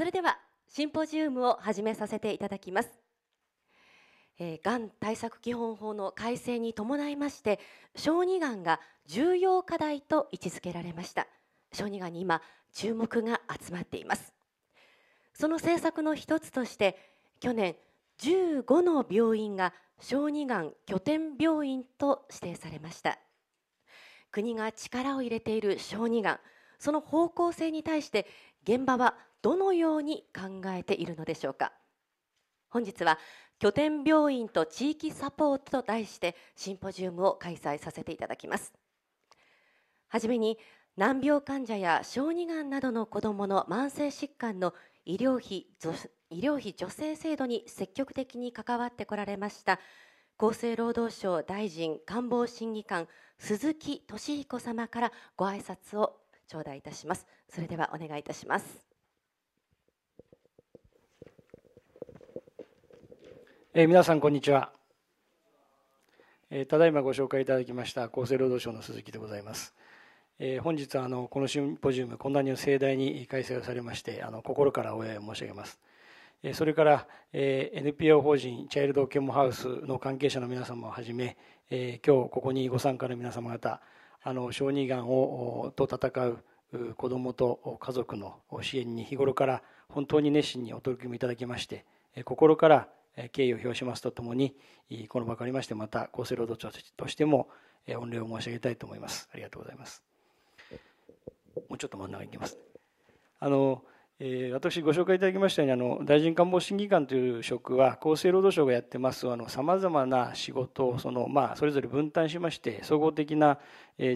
それではシンポジウムを始めさせていただきます。えー、がん対策基本法の改正に伴いまして小児がんが重要課題と位置づけられました小児がんに今注目が集まっていますその政策の一つとして去年15の病院が小児がん拠点病院と指定されました国が力を入れている小児がんその方向性に対して現場はどのように考えているのでしょうか本日は拠点病院と地域サポートと題してシンポジウムを開催させていただきますはじめに難病患者や小児がんなどの子どもの慢性疾患の医療費医療費助成制度に積極的に関わってこられました厚生労働省大臣官房審議官鈴木俊彦様からご挨拶を頂戴いたしますそれではお願いいたしますえー、皆さんこんにちは、えただいまご紹介いただきました厚生労働省の鈴木でございますえ本日はあのこのシンポジウムこんなに盛大に開催をされましてあの心からお礼を申し上げますそれから NPO 法人チャイルドケモハウスの関係者の皆様をはじめ今日ここにご参加の皆様方あの小児がんをと闘う子どもと家族の支援に日頃から本当に熱心にお取り組みいただきまして心から敬意を表しますとともにこの場か借りましてまた厚生労働省としても御礼を申し上げたいと思いますありがとうございますもうちょっと真ん中いきますあの私ご紹介いただきましたようにあの大臣官房審議官という職は厚生労働省がやってますさまざまな仕事をその、まあ、それぞれ分担しまして総合的な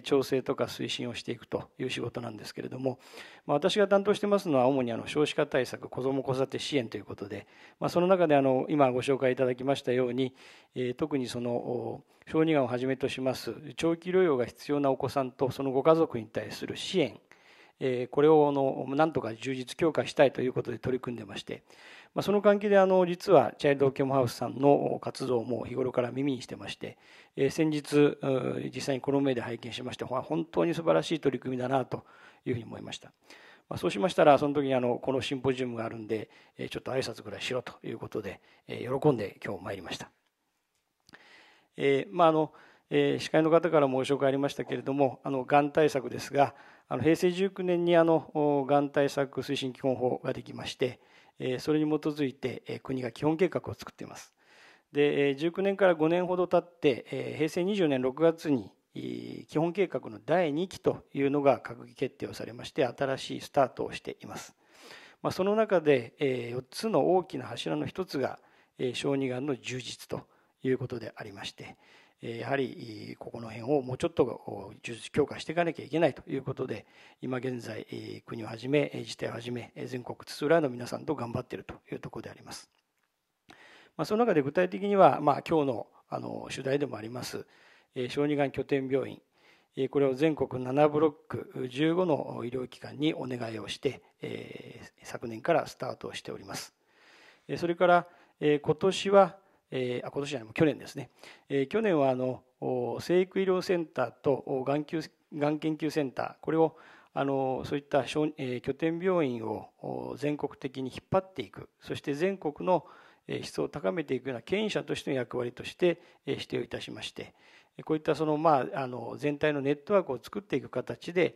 調整とか推進をしていくという仕事なんですけれども、まあ、私が担当してますのは主にあの少子化対策子ども子育て支援ということで、まあ、その中であの今ご紹介いただきましたように、え特にその小児がんをはじめとします長期療養が必要なお子さんとそのご家族に対する支援これをのなんとか充実強化したいということで取り組んでましてその関係であの実はチャイルド・ケモハウスさんの活動も日頃から耳にしてまして先日実際にこの目で拝見しまして本当に素晴らしい取り組みだなというふうに思いました。まそうしましたらその時にあのこのシンポジウムがあるんでちょっと挨拶ぐらいしろということで喜んで今日参りました。えまあのえ司会の方からもお紹介ありましたけれどもあのがん対策ですがあの平成19年にあのがん対策推進基本法ができましてそれに基づいて国が基本計画を作っていますで19年から5年ほど経って平成20年6月に基本計画の第2期というのが閣議決定をされまして新しいスタートをしています、まあ、その中で4つの大きな柱の1つが小児がんの充実ということでありましてやはりここの辺をもうちょっと技術強化していかなきゃいけないということで今現在国をはじめ自治体をはじめ全国津々浦々の皆さんと頑張っているというところであります。まあ、その中で具体的には、まあ、今日のあの主題でもあります小児がん拠点病院これを全国7ブロック15の医療機関にお願いをして昨年からスタートしております。それから今年はえー、あ今年じゃない去年ですね、えー、去年はあの生育医療センターとがん研究センターこれをあのそういった小、えー、拠点病院を全国的に引っ張っていくそして全国の質を高めていくような権威者としての役割として指定をいたしましてこういったその、まあ、あの全体のネットワークを作っていく形で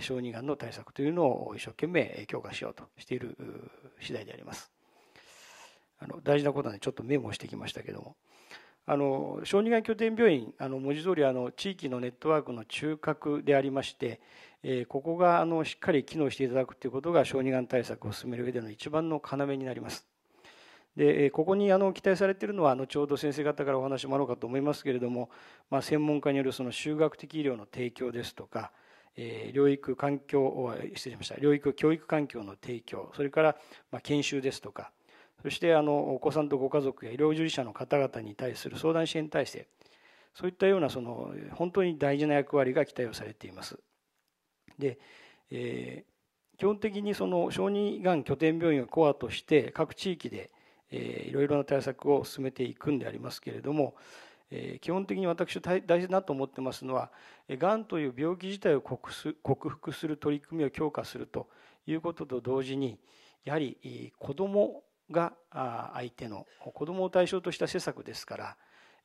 小児がんの対策というのを一生懸命強化しようとしている次第であります。あの大事なことなんでちょっとメモしてきましたけどもあの小児がん拠点病院あの文字通りあり地域のネットワークの中核でありまして、えー、ここがあのしっかり機能していただくということが小児がん対策を進める上での一番の要になります。でここにあの期待されているのは後ほど先生方からお話もあろうかと思いますけれども、まあ、専門家によるその修学的医療の提供ですとか、えー、療育環境失礼しました療育教育環境の提供それからま研修ですとかそしてあのお子さんとご家族や医療従事者の方々に対する相談支援体制そういったようなその本当に大事な役割が期待をされています。で、えー、基本的にその小児がん拠点病院をコアとして各地域で、えいろいろな対策を進めていくんでありますけれども、えー、基本的に私大事だと思ってますのはがんという病気自体を克服する取り組みを強化するということと同時にやはり子どもが相手の子どもを対象とした施策ですか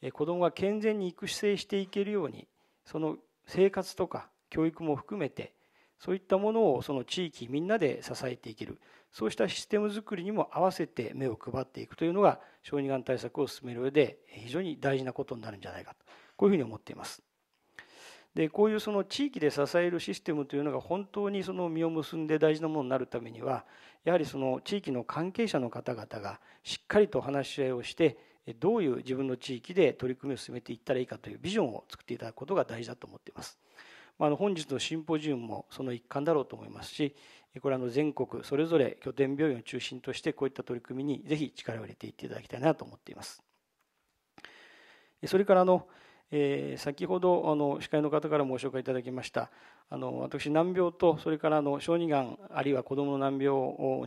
ら子どもが健全に育成していけるようにその生活とか教育も含めてそういったものをその地域みんなで支えていけるそうしたシステムづくりにも合わせて目を配っていくというのが小児がん対策を進める上で非常に大事なことになるんじゃないかとこういうふうに思っています。でこういうその地域で支えるシステムというのが本当にその実を結んで大事なものになるためにはやはりその地域の関係者の方々がしっかりと話し合いをしてどういう自分の地域で取り組みを進めていったらいいかというビジョンを作っていただくことが大事だと思っています。あの本日のシンポジウムもその一環だろうと思いますしこれはの全国それぞれ拠点病院を中心としてこういった取り組みにぜひ力を入れていっていただきたいなと思っています。それからあのえー、先ほどあの司会の方からもご紹介いただきましたあの私難病とそれからあの小児がんあるいは子どもの難病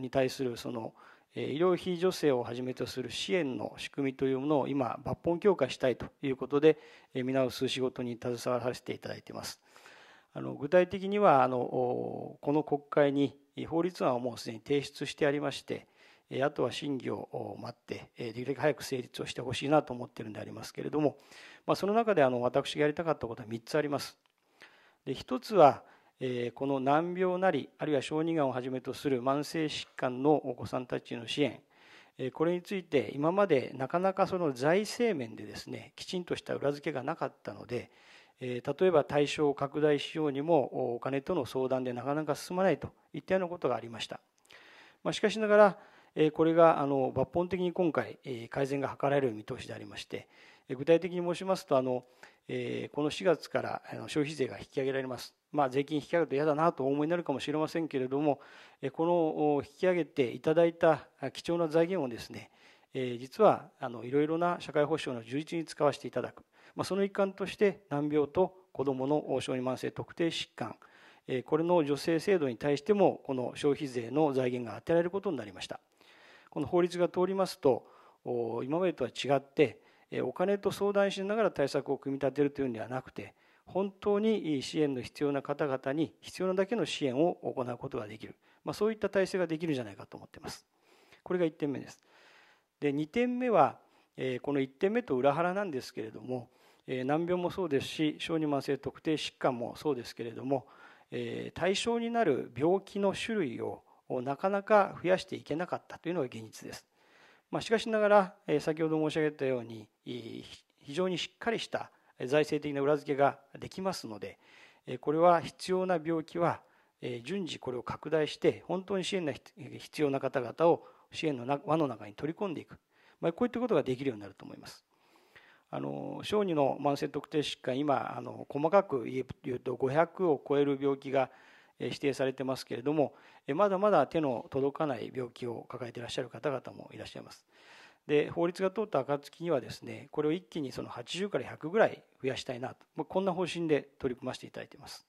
に対するその医療費助成をはじめとする支援の仕組みというものを今抜本強化したいということで見直す仕事に携わらせていただいています。あの具体的にはあのこの国会に法律案をもうすでに提出してありましてあとは審議を待ってできるだけ早く成立をしてほしいなと思ってるんでありますけれども、まあ、その中であの私がやりたかったことは3つあります。で1つはこの難病なりあるいは小児がんをはじめとする慢性疾患のお子さんたちの支援これについて今までなかなかその財政面でですねきちんとした裏付けがなかったので例えば対象を拡大しようにもお金との相談でなかなか進まないといったようなことがありました。まあ、しかしながらこれがあの抜本的に今回改善が図られる見通しでありまして具体的に申しますとあのこの4月から消費税が引き上げられます。まあ、税金引き上げると嫌だなとお思いになるかもしれませんけれどもこの引き上げていただいた貴重な財源をですね実はいろいろな社会保障の充実に使わせていただく、まあ、その一環として難病と子どもの小児慢性特定疾患これの助成制度に対してもこの消費税の財源が充てられることになりました。この法律が通りますと今までとは違ってお金と相談しながら対策を組み立てるというのではなくて本当に支援の必要な方々に必要なだけの支援を行うことができる、まあ、そういった体制ができるんじゃないかと思っています。これが1点目です。で2点目はこの1点目と裏腹なんですけれども難病もそうですし小児慢性特定疾患もそうですけれども対象になる病気の種類をなかなか増やしていけなかったというのが現実です。まあ、しかしながら先ほど申し上げたように非常にしっかりした財政的な裏付けができますのでこれは必要な病気は順次これを拡大して本当に支援が必要な方々を支援の輪の中に取り込んでいく、まあ、こういったことができるようになると思います。あの小児の慢性特定疾患今あの細かく言うと500を超える病気が指定されてますけれどもまだまだ手の届かない病気を抱えていらっしゃる方々もいらっしゃいます。で法律が通った暁にはですねこれを一気にその80から100ぐらい増やしたいなと、まあ、こんな方針で取り組ませていただいています。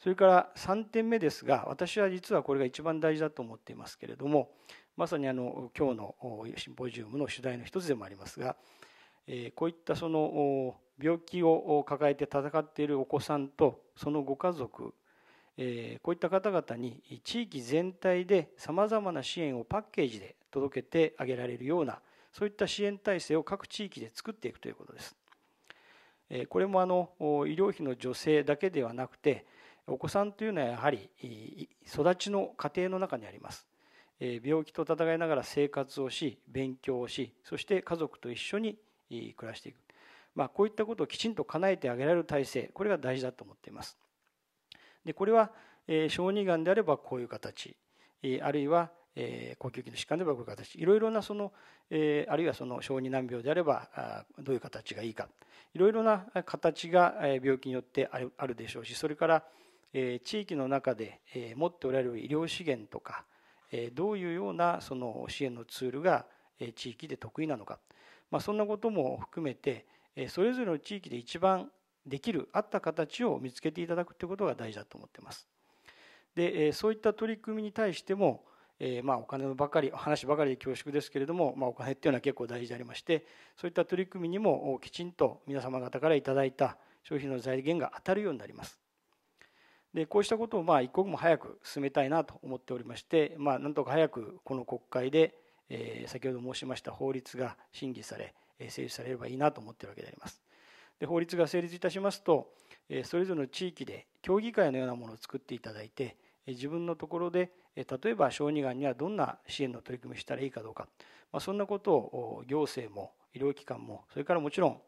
それから3点目ですが私は実はこれが一番大事だと思っていますけれどもまさにあの今日のシンポジウムの主題の一つでもありますがこういったその病気を抱えて戦っているお子さんとそのご家族えこういった方々に地域全体でさまざまな支援をパッケージで届けてあげられるようなそういった支援体制を各地域で作っていくということです。これもあの医療費の助成だけではなくてお子さんというのはやはり育ちの家庭の中にあります。病気と闘いながら生活をし勉強をしそして家族と一緒に暮らしていく、まあ、こういったことをきちんと叶えてあげられる体制これが大事だと思っています。でこれは、え小児がんであればこういう形、えあるいは、え呼吸器の疾患であればこういう形いろいろなその、えあるいはその小児難病であればあどういう形がいいかいろいろな形が病気によってあるでしょうしそれから、え地域の中で、え持っておられる医療資源とか、えどういうようなその支援のツールが地域で得意なのか、まあ、そんなことも含めてそれぞれの地域で一番できる合った形を見つけていただくということが大事だと思ってます。でそういった取り組みに対しても、えまあ、お金のばかり話ばかりで恐縮ですけれども、まあ、お金っていうのは結構大事でありましてそういった取り組みにもきちんと皆様方からいただいた消費の財源が当たるようになります。でこうしたことをまあ一刻も早く進めたいなと思っておりまして、まあ、なんとか早くこの国会で、え先ほど申しました法律が審議され成立されればいいなと思っているわけであります。で法律が成立いたしますとそれぞれの地域で協議会のようなものを作っていただいて自分のところで例えば小児がんにはどんな支援の取り組みをしたらいいかどうか、まあ、そんなことを行政も医療機関もそれからもちろん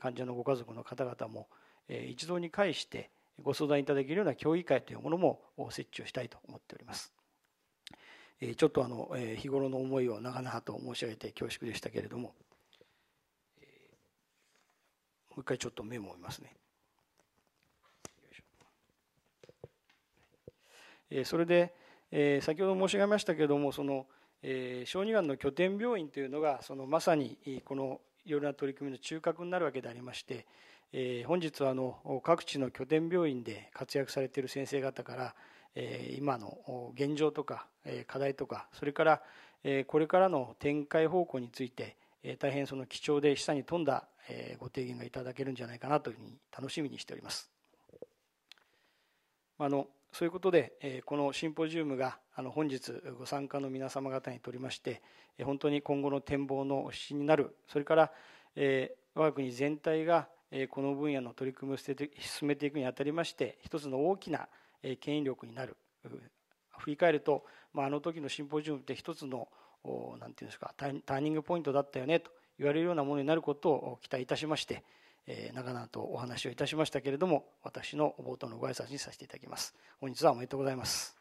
患者のご家族の方々も一堂に会してご相談いただけるような協議会というものも設置をしたいと思っております。ちょっとあの日頃の思いを長々と申し上げて恐縮でしたけれども。う一回ちょっとメモを見ますね。えそれで、え先ほど申し上げましたけれどもその、え小児がんの拠点病院というのがそのまさにこのいろいろな取り組みの中核になるわけでありまして、え本日はあの各地の拠点病院で活躍されている先生方から、え今の現状とか、え課題とかそれから、えこれからの展開方向について、え大変その貴重で下に富んだえご提言がいただけるんじゃないかなというふうに楽しみにしております。あのそういうことで、えこのシンポジウムがあの本日ご参加の皆様方にとりまして、え本当に今後の展望の指になる、それから、え我が国全体が、えこの分野の取り組みを進めていくにあたりまして、一つの大きな、え威力になる、振り返ると、まあ、あの時のシンポジウムって一つの、なんていうんですか、ターニングポイントだったよねと言われるようなものになることを期待いたしまして、えー、長々とお話をいたしましたけれども私の冒頭のご挨拶にさせていただきます本日はおめでとうございます